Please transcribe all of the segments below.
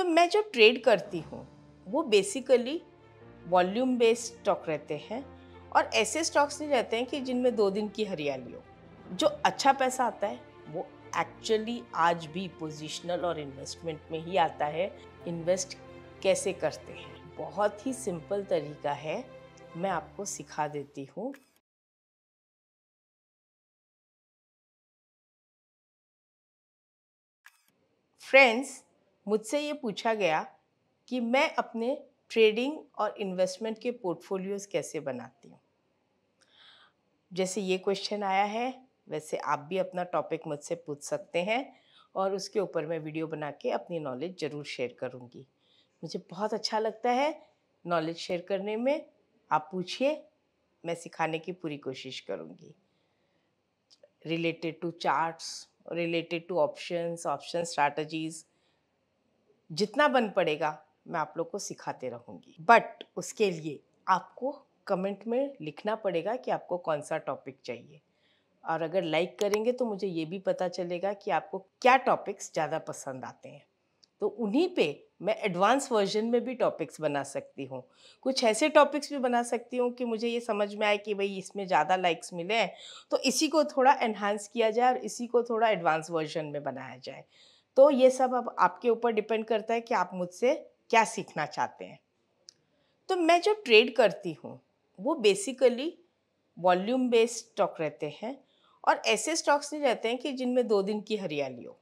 तो मैं जो ट्रेड करती हूँ वो बेसिकली वॉल्यूम बेस्ड स्टॉक रहते हैं और ऐसे स्टॉक्स नहीं रहते हैं कि जिनमें दो दिन की हरियाली हो जो अच्छा पैसा आता है वो एक्चुअली आज भी पोजिशनल और इन्वेस्टमेंट में ही आता है इन्वेस्ट कैसे करते हैं बहुत ही सिंपल तरीका है मैं आपको सिखा देती हूँ फ्रेंड्स मुझसे ये पूछा गया कि मैं अपने ट्रेडिंग और इन्वेस्टमेंट के पोर्टफोलियोज़ कैसे बनाती हूँ जैसे ये क्वेश्चन आया है वैसे आप भी अपना टॉपिक मुझसे पूछ सकते हैं और उसके ऊपर मैं वीडियो बना के अपनी नॉलेज ज़रूर शेयर करूँगी मुझे बहुत अच्छा लगता है नॉलेज शेयर करने में आप पूछिए मैं सिखाने की पूरी कोशिश करूँगी related to charts related to options option strategies जितना बन पड़ेगा मैं आप लोग को सिखाते रहूँगी बट उसके लिए आपको कमेंट में लिखना पड़ेगा कि आपको कौन सा टॉपिक चाहिए और अगर लाइक करेंगे तो मुझे ये भी पता चलेगा कि आपको क्या टॉपिक्स ज़्यादा पसंद आते हैं तो उन्हीं पे मैं एडवांस वर्जन में भी टॉपिक्स बना सकती हूँ कुछ ऐसे टॉपिक्स भी बना सकती हूँ कि मुझे ये समझ में आए कि भाई इसमें ज़्यादा लाइक्स मिले हैं तो इसी को थोड़ा एनहांस किया जाए और इसी को थोड़ा एडवांस वर्जन में बनाया जाए तो ये सब अब आपके ऊपर डिपेंड करता है कि आप मुझसे क्या सीखना चाहते हैं तो मैं जो ट्रेड करती हूँ वो बेसिकली वॉल्यूम बेस्ड स्टॉक रहते हैं और ऐसे स्टॉक्स नहीं रहते हैं कि जिनमें दो दिन की हरियाली हो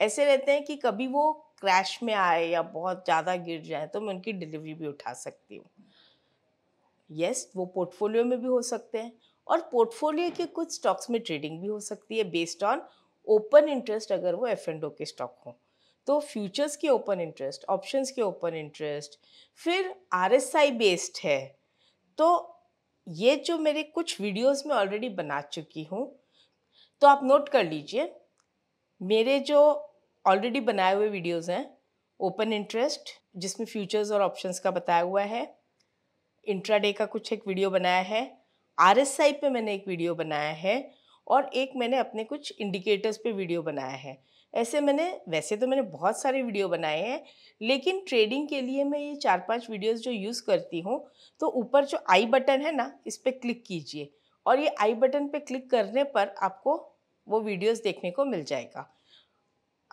ऐसे रहते हैं कि कभी वो क्रैश में आए या बहुत ज़्यादा गिर जाए तो मैं उनकी डिलीवरी भी उठा सकती हूँ यस yes, वो पोर्टफोलियो में भी हो सकते हैं और पोर्टफोलियो के कुछ स्टॉक्स में ट्रेडिंग भी हो सकती है बेस्ड ऑन ओपन इंटरेस्ट अगर वो एफ एंड ओ के स्टॉक हों तो फ्यूचर्स के ओपन इंटरेस्ट ऑप्शंस के ओपन इंटरेस्ट फिर आर एस आई बेस्ड है तो ये जो मेरे कुछ वीडियोस में ऑलरेडी बना चुकी हूँ तो आप नोट कर लीजिए मेरे जो ऑलरेडी बनाए हुए वीडियोस हैं ओपन इंटरेस्ट जिसमें फ्यूचर्स और ऑप्शंस का बताया हुआ है इंट्राडे का कुछ एक वीडियो बनाया है आर एस आई पर मैंने एक वीडियो बनाया है और एक मैंने अपने कुछ इंडिकेटर्स पे वीडियो बनाया है ऐसे मैंने वैसे तो मैंने बहुत सारे वीडियो बनाए हैं लेकिन ट्रेडिंग के लिए मैं ये चार पांच वीडियोस जो यूज़ करती हूँ तो ऊपर जो आई बटन है ना इस पर क्लिक कीजिए और ये आई बटन पे क्लिक करने पर आपको वो वीडियोस देखने को मिल जाएगा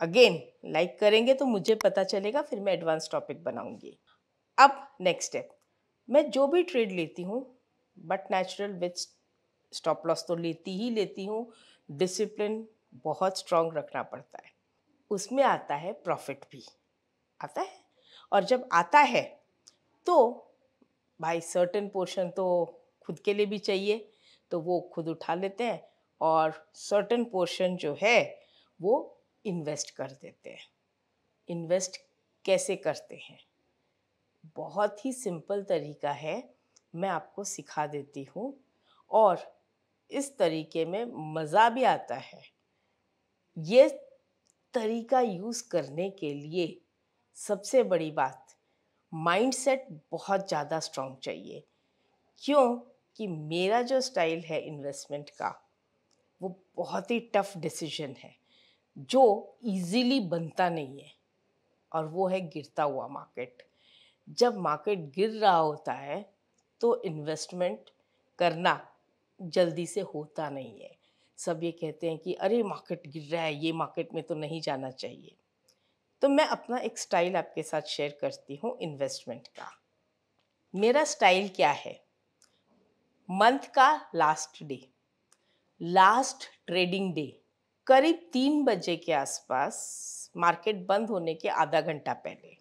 अगेन लाइक करेंगे तो मुझे पता चलेगा फिर मैं एडवांस टॉपिक बनाऊँगी अब नेक्स्ट स्टेप मैं जो भी ट्रेड लेती हूँ but natural with stop loss तो लेती ही लेती हूँ डिसिप्लिन बहुत स्ट्रांग रखना पड़ता है उसमें आता है प्रॉफिट भी आता है और जब आता है तो भाई सर्टेन पोर्शन तो खुद के लिए भी चाहिए तो वो खुद उठा लेते हैं और सर्टेन पोर्शन जो है वो इन्वेस्ट कर देते हैं इन्वेस्ट कैसे करते हैं बहुत ही सिंपल तरीका है मैं आपको सिखा देती हूँ और इस तरीके में मज़ा भी आता है ये तरीका यूज़ करने के लिए सबसे बड़ी बात माइंडसेट बहुत ज़्यादा स्ट्रॉन्ग चाहिए क्यों कि मेरा जो स्टाइल है इन्वेस्टमेंट का वो बहुत ही टफ डिसीजन है जो इजीली बनता नहीं है और वो है गिरता हुआ मार्केट जब मार्केट गिर रहा होता है तो इन्वेस्टमेंट करना जल्दी से होता नहीं है सब ये कहते हैं कि अरे मार्केट गिर रहा है ये मार्केट में तो नहीं जाना चाहिए तो मैं अपना एक स्टाइल आपके साथ शेयर करती हूँ इन्वेस्टमेंट का मेरा स्टाइल क्या है मंथ का last day last trading day करीब तीन बजे के आसपास मार्केट बंद होने के आधा घंटा पहले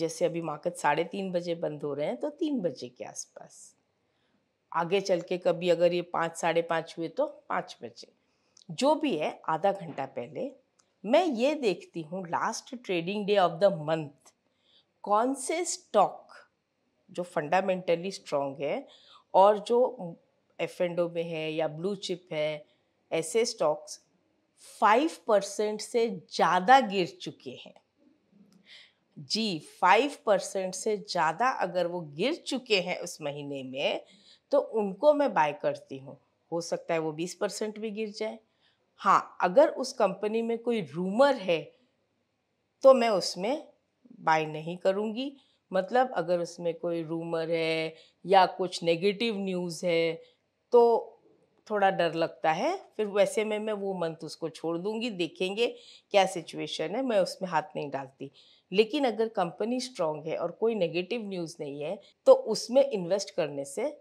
जैसे अभी मार्केट साढ़े तीन बजे बंद हो रहे हैं तो तीन बजे के आसपास आगे चल के कभी अगर ये पाँच साढ़े पाँच हुए तो पाँच बजे जो भी है आधा घंटा पहले मैं ये देखती हूँ last trading day of the month कौन से स्टॉक जो फंडामेंटली स्ट्रॉन्ग है और जो एफ एंड ओ में है या ब्लू चिप है ऐसे स्टॉक्स फाइव परसेंट से ज़्यादा गिर चुके हैं जी फाइव परसेंट से ज़्यादा अगर वो गिर चुके हैं उस महीने में तो उनको मैं बाय करती हूँ हो सकता है वो बीस परसेंट भी गिर जाए हाँ अगर उस कंपनी में कोई रूमर है तो मैं उसमें बाय नहीं करूँगी मतलब अगर उसमें कोई रूमर है या कुछ नेगेटिव न्यूज़ है तो थोड़ा डर लगता है फिर वैसे में मैं वो मंथ उसको छोड़ दूँगी देखेंगे क्या सिचुएशन है मैं उसमें हाथ नहीं डालती लेकिन अगर कंपनी स्ट्रांग है और कोई नेगेटिव न्यूज़ नहीं है तो उसमें इन्वेस्ट करने से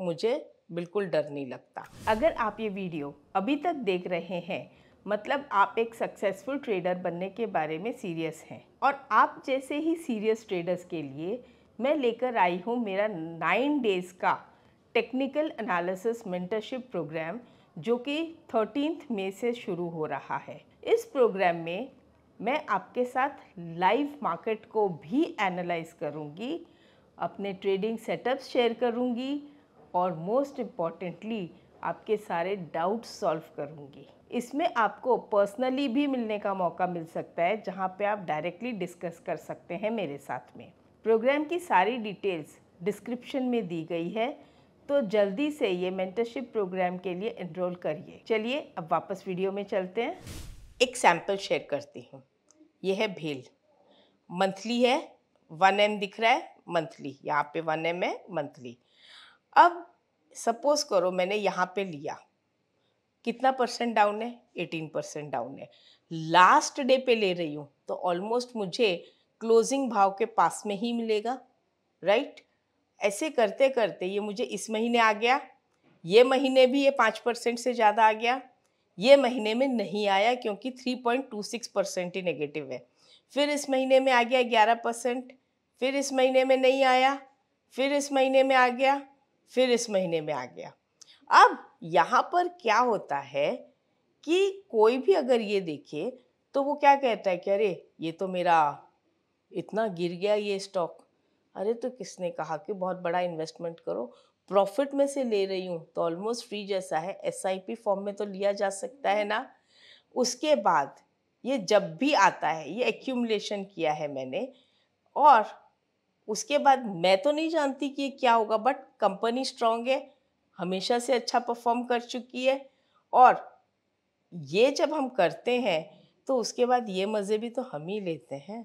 मुझे बिल्कुल डर नहीं लगता अगर आप ये वीडियो अभी तक देख रहे हैं मतलब आप एक सक्सेसफुल ट्रेडर बनने के बारे में सीरियस हैं और आप जैसे ही सीरियस ट्रेडर्स के लिए मैं लेकर आई हूँ मेरा नाइन डेज़ का टेक्निकल एनालिसिस मेंटरशिप प्रोग्राम जो कि थर्टीन मई से शुरू हो रहा है इस प्रोग्राम में मैं आपके साथ लाइव मार्केट को भी एनालाइज करूँगी अपने ट्रेडिंग सेटअप शेयर करूँगी और मोस्ट इम्पॉर्टेंटली आपके सारे डाउट्स सॉल्व करूँगी इसमें आपको पर्सनली भी मिलने का मौका मिल सकता है जहाँ पे आप डायरेक्टली डिस्कस कर सकते हैं मेरे साथ में प्रोग्राम की सारी डिटेल्स डिस्क्रिप्शन में दी गई है तो जल्दी से ये मेंटरशिप प्रोग्राम के लिए इनरोल करिए चलिए अब वापस वीडियो में चलते हैं एक सैम्पल शेयर करती हूँ यह है भील मंथली है वन एम दिख रहा है मंथली यहाँ पे वन एम है मंथली अब सपोज करो मैंने यहाँ पे लिया कितना परसेंट डाउन है एटीन परसेंट डाउन है लास्ट डे पे ले रही हूँ तो ऑलमोस्ट मुझे क्लोजिंग भाव के पास में ही मिलेगा राइट ऐसे करते करते ये मुझे इस महीने आ गया ये महीने भी ये पाँच परसेंट से ज़्यादा आ गया ये महीने में नहीं आया क्योंकि three point two six percent ही नेगेटिव है फिर इस महीने में आ गया ग्यारह परसेंट फिर इस महीने में नहीं आया फिर इस महीने में आ गया फिर इस महीने में आ गया अब यहाँ पर क्या होता है कि कोई भी अगर ये देखे तो वो क्या कहता है कि अरे ये तो मेरा इतना गिर गया ये स्टॉक अरे तो किसने कहा कि बहुत बड़ा इन्वेस्टमेंट करो प्रॉफिट में से ले रही हूँ तो ऑलमोस्ट फ्री जैसा है एस फॉर्म में तो लिया जा सकता है ना उसके बाद ये जब भी आता है ये एक्यूमलेशन किया है मैंने और उसके बाद मैं तो नहीं जानती कि ये क्या होगा बट कंपनी स्ट्रांग है हमेशा से अच्छा परफॉर्म कर चुकी है और ये जब हम करते हैं तो उसके बाद ये मज़े भी तो हम ही लेते हैं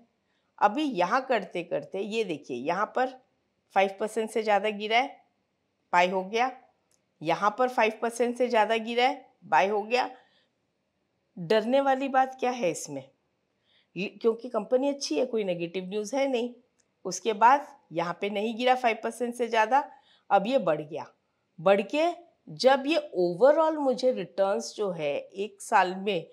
अभी यहाँ करते करते ये देखिए यहाँ पर फाइव परसेंट से ज़्यादा गिरा है बाय हो गया यहाँ पर फाइव परसेंट से ज़्यादा गिरा है बाय हो गया डरने वाली बात क्या है इसमें क्योंकि कंपनी अच्छी है कोई नेगेटिव न्यूज़ है नहीं उसके बाद यहाँ पे नहीं गिरा फाइव परसेंट से ज़्यादा अब ये बढ़ गया बढ़ के जब ये ओवरऑल मुझे रिटर्न्स जो है एक साल में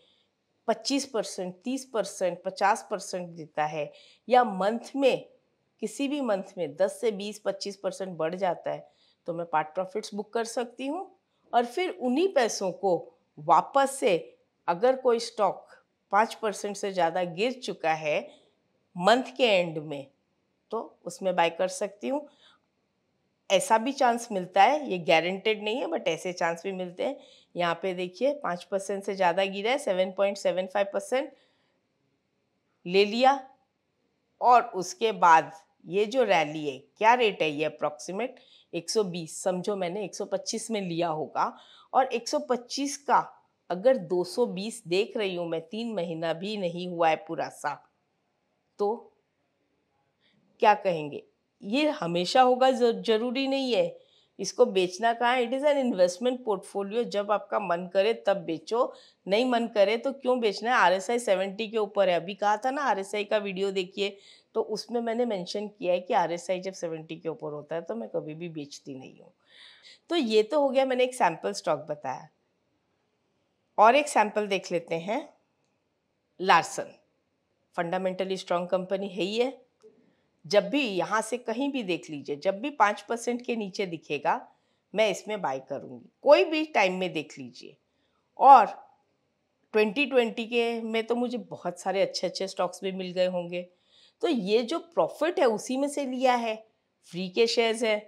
पच्चीस परसेंट तीस परसेंट पचास परसेंट देता है या मंथ में किसी भी मंथ में दस से बीस पच्चीस परसेंट बढ़ जाता है तो मैं पार्ट प्रॉफिट्स बुक कर सकती हूँ और फिर उन्हीं पैसों को वापस से अगर कोई स्टॉक पाँच परसेंट से ज़्यादा गिर चुका है मंथ के एंड में तो उसमें बाय कर सकती हूँ ऐसा भी चांस मिलता है ये गारंटेड नहीं है बट ऐसे चांस भी मिलते हैं यहाँ पे देखिए पाँच परसेंट से ज़्यादा गिरा है seven point seven five percent ले लिया और उसके बाद ये जो रैली है क्या रेट है ये अप्रॉक्सीमेट 120 समझो मैंने 125 में लिया होगा और 125 का अगर 220 देख रही हूँ मैं तीन महीना भी नहीं हुआ है पूरा सा तो क्या कहेंगे ये हमेशा होगा जरूरी नहीं है इसको बेचना कहाँ है it is an investment portfolio जब आपका मन करे तब बेचो नहीं मन करे तो क्यों बेचना है आर एस आई सेवेंटी के ऊपर है अभी कहा था ना आर एस आई का वीडियो देखिए तो उसमें मैंने मेंशन किया है कि आर एस आई जब सेवेंटी के ऊपर होता है तो मैं कभी भी बेचती नहीं हूँ तो ये तो हो गया मैंने एक सैम्पल स्टॉक बताया और एक सैम्पल देख लेते हैं लार्सन फंडामेंटली स्ट्रॉन्ग कंपनी है ही है जब भी यहाँ से कहीं भी देख लीजिए जब भी पाँच परसेंट के नीचे दिखेगा मैं इसमें बाय करूँगी कोई भी टाइम में देख लीजिए और 2020 के में तो मुझे बहुत सारे अच्छे अच्छे स्टॉक्स भी मिल गए होंगे तो ये जो प्रॉफिट है उसी में से लिया है फ्री के शेयर्स है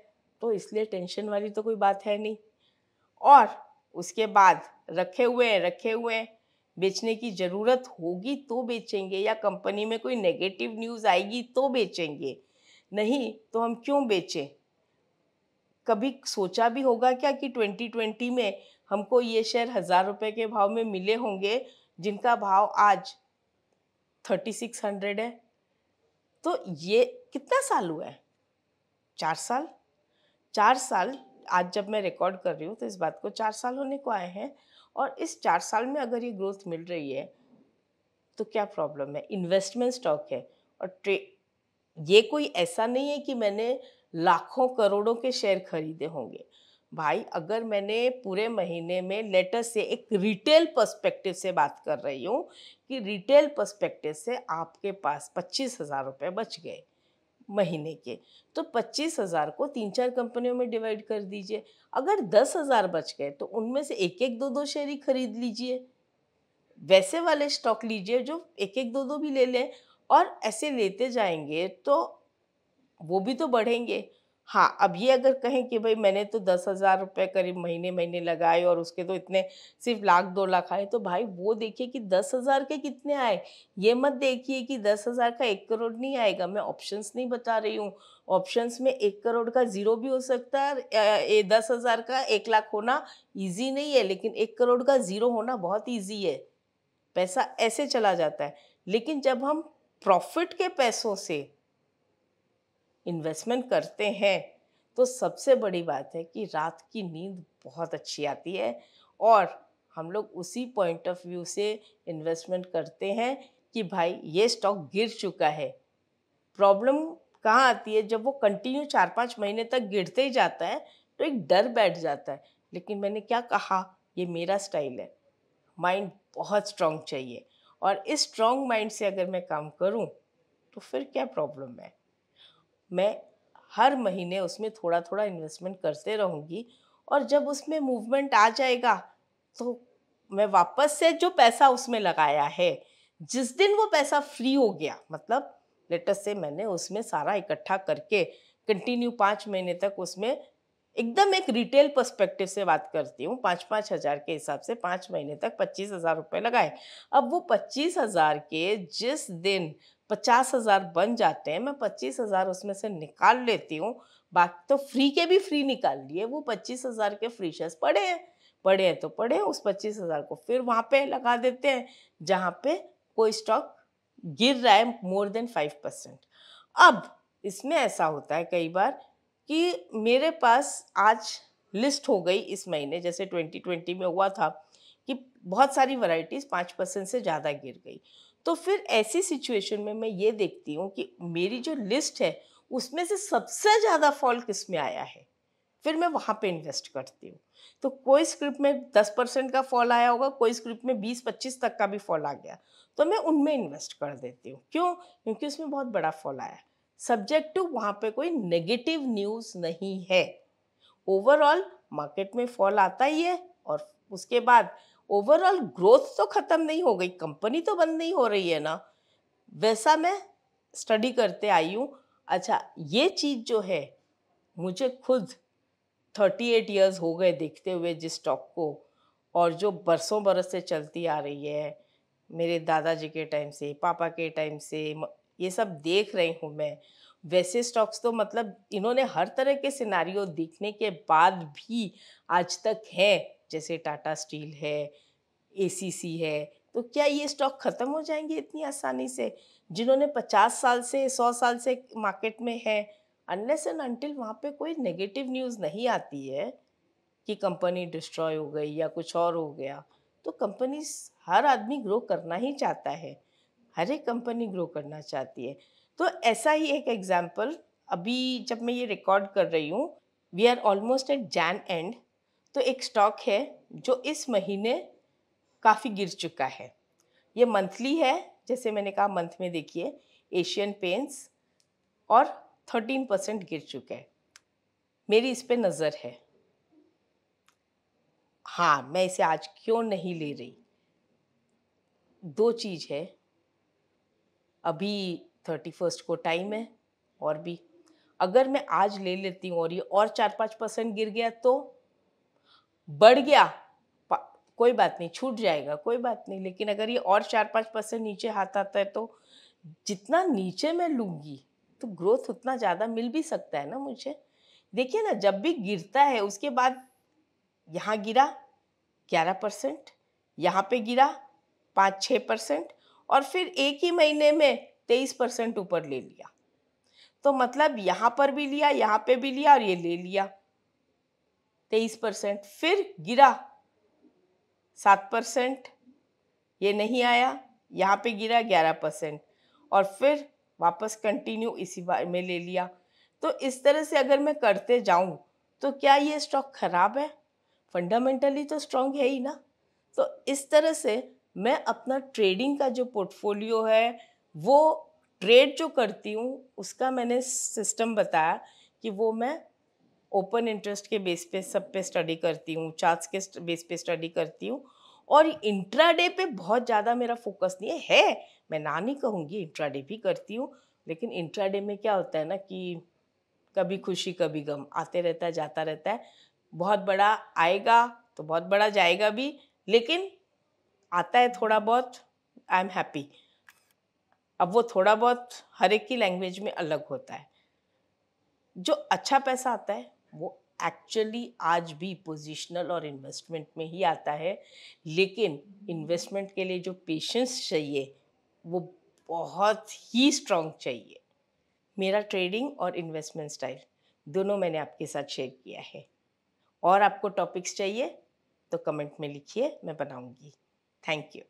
तो इसलिए टेंशन वाली तो कोई बात है नहीं और उसके बाद रखे हुए हैं रखे हुए हैं बेचने की ज़रूरत होगी तो बेचेंगे या कंपनी में कोई नेगेटिव न्यूज़ आएगी तो बेचेंगे नहीं तो हम क्यों बेचें कभी सोचा भी होगा क्या कि 2020 में हमको ये शेयर हज़ार रुपये के भाव में मिले होंगे जिनका भाव आज 3600 है तो ये कितना साल हुआ है चार साल चार साल आज जब मैं रिकॉर्ड कर रही हूँ तो इस बात को चार साल होने को आए हैं और इस चार साल में अगर ये ग्रोथ मिल रही है तो क्या प्रॉब्लम है इन्वेस्टमेंट स्टॉक है और ट्रे ये कोई ऐसा नहीं है कि मैंने लाखों करोड़ों के शेयर खरीदे होंगे भाई अगर मैंने पूरे महीने में लेटर से एक रिटेल पर्सपेक्टिव से बात कर रही हूँ कि रिटेल पर्सपेक्टिव से आपके पास पच्चीस हज़ार रुपये बच गए महीने के तो पच्चीस हज़ार को तीन चार कंपनियों में डिवाइड कर दीजिए अगर दस हज़ार बच गए तो उनमें से एक एक दो दो शेयर ही खरीद लीजिए वैसे वाले स्टॉक लीजिए जो एक एक दो दो भी ले लें और ऐसे लेते जाएंगे तो वो भी तो बढ़ेंगे हाँ अब ये अगर कहें कि भाई मैंने तो दस हज़ार रुपये करीब महीने महीने लगाए और उसके तो इतने सिर्फ लाख दो लाख आए तो भाई वो देखिए कि दस हज़ार के कितने आए ये मत देखिए कि दस हज़ार का एक करोड़ नहीं आएगा मैं ऑप्शंस नहीं बता रही हूँ ऑप्शंस में एक करोड़ का ज़ीरो भी हो सकता है दस हज़ार का एक लाख होना ईजी नहीं है लेकिन एक करोड़ का ज़ीरो होना बहुत ईजी है पैसा ऐसे चला जाता है लेकिन जब हम प्रॉफिट के पैसों से इन्वेस्टमेंट करते हैं तो सबसे बड़ी बात है कि रात की नींद बहुत अच्छी आती है और हम लोग उसी पॉइंट ऑफ व्यू से इन्वेस्टमेंट करते हैं कि भाई ये स्टॉक गिर चुका है प्रॉब्लम कहाँ आती है जब वो कंटिन्यू चार पाँच महीने तक गिरते ही जाता है तो एक डर बैठ जाता है लेकिन मैंने क्या कहा ये मेरा स्टाइल है माइंड बहुत स्ट्रांग चाहिए और इस स्ट्रांग माइंड से अगर मैं काम करूँ तो फिर क्या प्रॉब्लम है मैं हर महीने उसमें थोड़ा थोड़ा इन्वेस्टमेंट करते रहूँगी और जब उसमें मूवमेंट आ जाएगा तो मैं वापस से जो पैसा उसमें लगाया है जिस दिन वो पैसा फ्री हो गया मतलब लेटेस्ट से मैंने उसमें सारा इकट्ठा करके कंटिन्यू पाँच महीने तक उसमें एकदम एक रिटेल पर्सपेक्टिव से बात करती हूँ पाँच पाँच हज़ार के हिसाब से पाँच महीने तक पच्चीस हज़ार रुपये लगाए अब वो पच्चीस हज़ार के जिस दिन पचास हज़ार बन जाते हैं मैं पच्चीस हज़ार उसमें से निकाल लेती हूँ बाकी तो फ्री के भी फ्री निकाल लिए वो पच्चीस हज़ार के फ्री शेयर्स पड़े हैं पड़े हैं तो पड़े हैं उस पच्चीस हज़ार को फिर वहाँ पे लगा देते हैं जहाँ पे कोई स्टॉक गिर रहा है मोर देन फाइव परसेंट अब इसमें ऐसा होता है कई बार कि मेरे पास आज लिस्ट हो गई इस महीने जैसे 2020 में हुआ था कि बहुत सारी वैरायटीज पाँच परसेंट से ज़्यादा गिर गई तो फिर ऐसी सिचुएशन में मैं ये देखती हूँ कि मेरी जो लिस्ट है उसमें से सबसे ज़्यादा फॉल किस में आया है फिर मैं वहाँ पे इन्वेस्ट करती हूँ तो कोई स्क्रिप्ट में दस परसेंट का फॉल आया होगा कोई स्क्रिप्ट में बीस पच्चीस तक का भी फॉल आ गया तो मैं उनमें इन्वेस्ट कर देती हूँ क्यों क्योंकि उसमें बहुत बड़ा फॉल आया सब्जेक्ट टू वहाँ पे कोई नेगेटिव न्यूज़ नहीं है ओवरऑल मार्केट में फॉल आता ही है और उसके बाद ओवरऑल ग्रोथ तो ख़त्म नहीं हो गई कंपनी तो बंद नहीं हो रही है ना वैसा मैं स्टडी करते आई हूँ अच्छा ये चीज़ जो है मुझे खुद थर्टी एट ईयर्स हो गए देखते हुए जिस स्टॉक को और जो बरसों बरस से चलती आ रही है मेरे दादाजी के टाइम से पापा के टाइम से ये सब देख रही हूँ मैं वैसे स्टॉक्स तो मतलब इन्होंने हर तरह के सिनारियों देखने के बाद भी आज तक हैं जैसे टाटा स्टील है ए है तो क्या ये स्टॉक ख़त्म हो जाएंगे इतनी आसानी से जिन्होंने पचास साल से सौ साल से मार्केट में है अनलेस एंड अनटिल वहाँ पे कोई नेगेटिव न्यूज़ नहीं आती है कि कंपनी डिस्ट्रॉय हो गई या कुछ और हो गया तो कंपनीज हर आदमी ग्रो करना ही चाहता है हर एक कंपनी ग्रो करना चाहती है तो ऐसा ही एक एग्जाम्पल अभी जब मैं ये रिकॉर्ड कर रही हूँ we are almost at Jan end तो एक स्टॉक है जो इस महीने काफ़ी गिर चुका है ये मंथली है जैसे मैंने कहा मंथ में देखिए एशियन पेंट्स और थर्टीन परसेंट गिर चुका है मेरी इस पर नज़र है हाँ मैं इसे आज क्यों नहीं ले रही दो चीज़ है अभी थर्टी फर्स्ट को टाइम है और भी अगर मैं आज ले लेती हूँ और ये और चार पाँच परसेंट गिर गया तो बढ़ गया कोई बात नहीं छूट जाएगा कोई बात नहीं लेकिन अगर ये और चार पाँच परसेंट नीचे हाथ आता है तो जितना नीचे मैं लूँगी तो ग्रोथ उतना ज़्यादा मिल भी सकता है ना मुझे देखिए ना जब भी गिरता है उसके बाद यहाँ गिरा ग्यारह परसेंट यहाँ पर गिरा पाँच छः परसेंट और फिर एक ही महीने में तेईस परसेंट ऊपर ले लिया तो मतलब यहाँ पर भी लिया यहाँ पे भी लिया और ये ले लिया तेईस परसेंट फिर गिरा सात परसेंट ये नहीं आया यहाँ पे गिरा ग्यारह परसेंट और फिर वापस कंटिन्यू इसी बार में ले लिया तो इस तरह से अगर मैं करते जाऊँ तो क्या ये स्टॉक ख़राब है फंडामेंटली तो स्ट्रांग है ही ना तो इस तरह से मैं अपना ट्रेडिंग का जो पोर्टफोलियो है वो ट्रेड जो करती हूँ उसका मैंने सिस्टम बताया कि वो मैं ओपन इंटरेस्ट के बेस पे सब पे स्टडी करती हूँ चार्ट्स के बेस पे स्टडी करती हूँ और इंट्राडे पे बहुत ज़्यादा मेरा फोकस नहीं है है मैं ना नहीं कहूँगी इंट्राडे भी करती हूँ लेकिन इंट्राडे में क्या होता है ना कि कभी खुशी कभी गम आते रहता है जाता रहता है बहुत बड़ा आएगा तो बहुत बड़ा जाएगा भी लेकिन आता है थोड़ा बहुत आई एम हैप्पी अब वो थोड़ा बहुत हर एक की लैंग्वेज में अलग होता है जो अच्छा पैसा आता है वो एक्चुअली आज भी पोजिशनल और इन्वेस्टमेंट में ही आता है लेकिन इन्वेस्टमेंट के लिए जो पेशेंस चाहिए वो बहुत ही स्ट्रॉन्ग चाहिए मेरा ट्रेडिंग और इन्वेस्टमेंट स्टाइल दोनों मैंने आपके साथ शेयर किया है और आपको टॉपिक्स चाहिए तो कमेंट में लिखिए मैं बनाऊंगी Thank you.